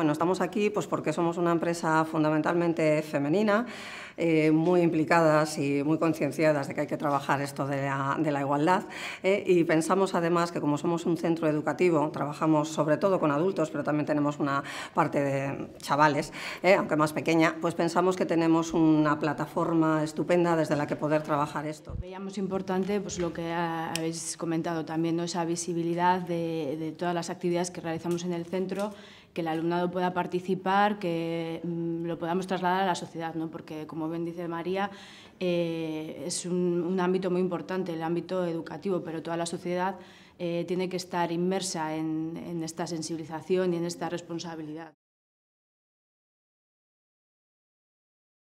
Bueno, estamos aquí pues porque somos una empresa fundamentalmente femenina. Eh, muy implicadas y muy concienciadas de que hay que trabajar esto de la, igualdad eh, y pensamos además que como somos un centro educativo, trabajamos sobre todo con adultos, pero también tenemos una parte de chavales, eh, aunque más pequeña, pues pensamos que tenemos una plataforma estupenda desde la que poder trabajar esto. Veíamos importante pues, lo que habéis comentado también, ¿no? esa visibilidad de, de todas las actividades que realizamos en el centro que el alumnado pueda participar, que mm, lo podamos trasladar a la sociedad, ¿no? porque como Bendice dice María, eh, es un, ámbito muy importante, el ámbito educativo, pero toda la sociedad eh, tiene que estar inmersa en esta sensibilización y en esta responsabilidad.